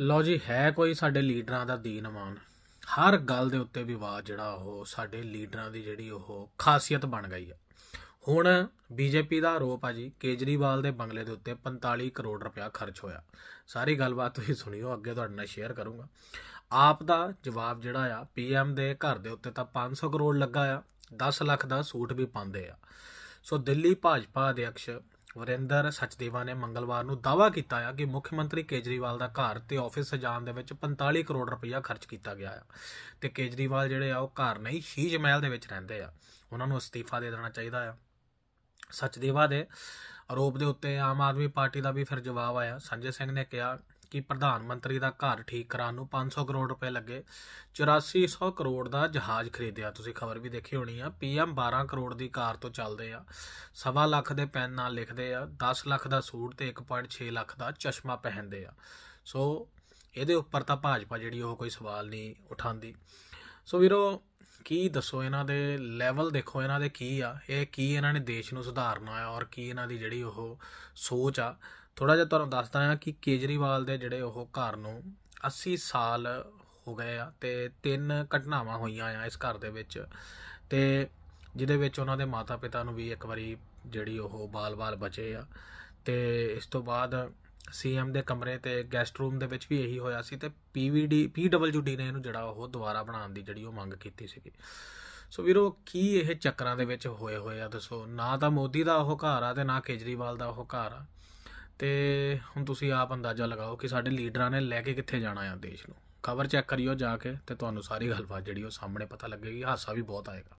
ਲੋ ਜੀ ਹੈ ਕੋਈ ਸਾਡੇ ਲੀਡਰਾਂ ਦਾ ਦੀਨ ਹਰ ਗੱਲ ਦੇ ਉੱਤੇ ਵਿਵਾਦ ਜਿਹੜਾ ਉਹ ਸਾਡੇ ਲੀਡਰਾਂ ਦੀ ਜਿਹੜੀ ਉਹ ਖਾਸੀਅਤ ਬਣ ਗਈ ਆ ਹੁਣ ਬੀਜੇਪੀ ਦਾ ਆਰੋਪ ਆ ਜੀ ਕੇਜਰੀਵਾਲ ਦੇ ਬੰਗਲੇ ਦੇ ਉੱਤੇ 45 ਕਰੋੜ ਰੁਪਇਆ ਖਰਚ ਹੋਇਆ ਸਾਰੀ ਗੱਲਬਾਤ ਤੁਸੀਂ ਸੁਣਿਓ ਅੱਗੇ ਤੁਹਾਡੇ ਨਾਲ ਸ਼ੇਅਰ ਕਰੂੰਗਾ ਆਪ ਦਾ ਜਵਾਬ ਜਿਹੜਾ ਆ ਪੀਐਮ ਦੇ ਘਰ ਦੇ ਉੱਤੇ ਤਾਂ 500 ਕਰੋੜ ਲੱਗਾ ਆ 10 ਲੱਖ ਦਾ ਸੂਟ ਵੀ ਪਾਉਂਦੇ ਆ ਸੋ ਦਿੱਲੀ ਭਾਜਪਾ ਅਧਿਕਸ਼ ਵਰਿੰਦਰ ਸਚਦੇਵਾ ਨੇ ਮੰਗਲਵਾਰ ਨੂੰ ਦਾਅਵਾ ਕੀਤਾ ਹੈ ਕਿ ਮੁੱਖ ਮੰਤਰੀ ਕੇਜਰੀਵਾਲ ਦਾ ਘਰ ਤੇ ਆਫਿਸ ਸਜਾਉਣ ਦੇ ਵਿੱਚ 45 ਕਰੋੜ ਰੁਪਇਆ ਖਰਚ ਕੀਤਾ ਗਿਆ ਹੈ ਤੇ ਕੇਜਰੀਵਾਲ ਜਿਹੜੇ ਆ ਉਹ ਘਰ ਨਹੀਂ ਸ਼ੀਸ਼ ਮਹਿਲ ਦੇ ਵਿੱਚ ਰਹਿੰਦੇ ਆ ਉਹਨਾਂ ਨੂੰ ਅਸਤੀਫਾ ਦੇ ਦੇਣਾ ਚਾਹੀਦਾ ਆ ਸਚਦੇਵਾ ਦੇ ਆਰੋਪ ਦੇ ਉੱਤੇ ਆਮ ਆਦਮੀ ਪਾਰਟੀ ਦਾ ਵੀ ਫਿਰ ਜਵਾਬ ਆਇਆ ਸੰਜੇ ਸਿੰਘ ਨੇ ਕਿਹਾ ਕਿ ਪ੍ਰਧਾਨ ਮੰਤਰੀ ਦਾ ਘਰ ਠੀਕ ਕਰਾਉਣ ਨੂੰ 500 ਕਰੋੜ ਰੁਪਏ ਲੱਗੇ 8400 ਕਰੋੜ ਦਾ ਜਹਾਜ਼ ਖਰੀਦਿਆ ਤੁਸੀਂ ਖਬਰ ਵੀ ਦੇਖੀ ਹੋਣੀ ਆ ਪੀਐਮ 12 ਕਰੋੜ ਦੀ ਕਾਰ ਤੋਂ ਚੱਲਦੇ ਆ ਸਵਾ ਲੱਖ ਦੇ ਪੈਨ ਨਾਲ ਲਿਖਦੇ ਆ 10 ਲੱਖ ਦਾ ਸੂਟ ਤੇ 1.6 ਲੱਖ ਦਾ ਚਸ਼ਮਾ ਪਹਿਨਦੇ ਆ ਸੋ ਇਹਦੇ ਉੱਪਰ ਤਾਂ ਭਾਜਪਾ ਜਿਹੜੀ ਉਹ ਕੋਈ ਸਵਾਲ ਨਹੀਂ ਉਠਾਉਂਦੀ ਸੋ ਵੀਰੋ ਕੀ ਦੱਸੋ ਇਹਨਾਂ ਦੇ ਲੈਵਲ ਦੇਖੋ ਇਹਨਾਂ ਦੇ ਕੀ ਆ ਇਹ ਕੀ ਇਹਨਾਂ ਨੇ ਦੇਸ਼ ਨੂੰ ਸੁਧਾਰਨਾ ਆ ਔਰ ਕੀ ਇਹਨਾਂ ਦੀ ਜਿਹੜੀ ਉਹ ਸੋਚ ਆ ਥੋੜਾ ਜਿਹਾ ਤੁਹਾਨੂੰ ਦੱਸਦਾ ਆ ਕਿ ਕੇਜਰੀਵਾਲ ਦੇ ਜਿਹੜੇ ਉਹ ਘਰ ਨੂੰ 80 ਸਾਲ ਹੋ ਗਏ ਆ ਤੇ ਤਿੰਨ ਘਟਨਾਵਾਂ ਹੋਈਆਂ ਆ ਇਸ ਘਰ ਦੇ ਵਿੱਚ ਤੇ ਜਿਹਦੇ ਵਿੱਚ ਉਹਨਾਂ ਦੇ ਮਾਤਾ-ਪਿਤਾ ਨੂੰ ਵੀ ਇੱਕ ਵਾਰੀ ਜਿਹੜੀ ਉਹ ਬਾਲ-ਬਾਲ ਬਚੇ ਆ ਤੇ ਇਸ ਤੋਂ ਬਾਅਦ ਸੀਐਮ ਦੇ ਕਮਰੇ ਤੇ ਗੈਸਟ ਰੂਮ ਦੇ ਵਿੱਚ ਵੀ ਇਹੀ ਹੋਇਆ ਸੀ ਤੇ ਪੀਵੀਡੀ ਪੀਡਬਲਯੂਡੀ ਨੇ ਇਹਨੂੰ ਜਿਹੜਾ ਉਹ ਦੁਬਾਰਾ ਬਣਾਉਣ ਦੀ ਜਿਹੜੀ ਉਹ ਮੰਗ ਕੀਤੀ ਸੀਗੀ ਸੋ ਵੀਰੋ ਕੀ ਇਹ ਚੱਕਰਾਂ ਦੇ ਵਿੱਚ ਹੋਏ ਹੋਏ ਆ ਦੱਸੋ ਨਾ ਤਾਂ ਮੋਦੀ ਦਾ ਉਹ ਘਰ ਆ ਤੇ ਨਾ ਕੇਜਰੀਵਾਲ ਦਾ ਉਹ ਘਰ ਆ ਤੇ ਹੁਣ ਤੁਸੀਂ ਆਪ ਅੰਦਾਜ਼ਾ ਲਗਾਓ ਕਿ ਸਾਡੇ ਲੀਡਰਾਂ ਨੇ ਲੈ ਕੇ ਕਿੱਥੇ ਜਾਣਾ ਆ ਦੇਸ਼ ਨੂੰ ਖਬਰ ਚੈੱਕ ਕਰਿਓ ਜਾ ਕੇ ਤੇ ਤੁਹਾਨੂੰ ਸਾਰੀ ਗੱਲਬਾਤ ਜਿਹੜੀ ਉਹ ਸਾਹਮਣੇ ਪਤਾ ਲੱਗੇਗੀ ਹਾਸਾ ਵੀ ਬਹੁਤ ਆਏਗਾ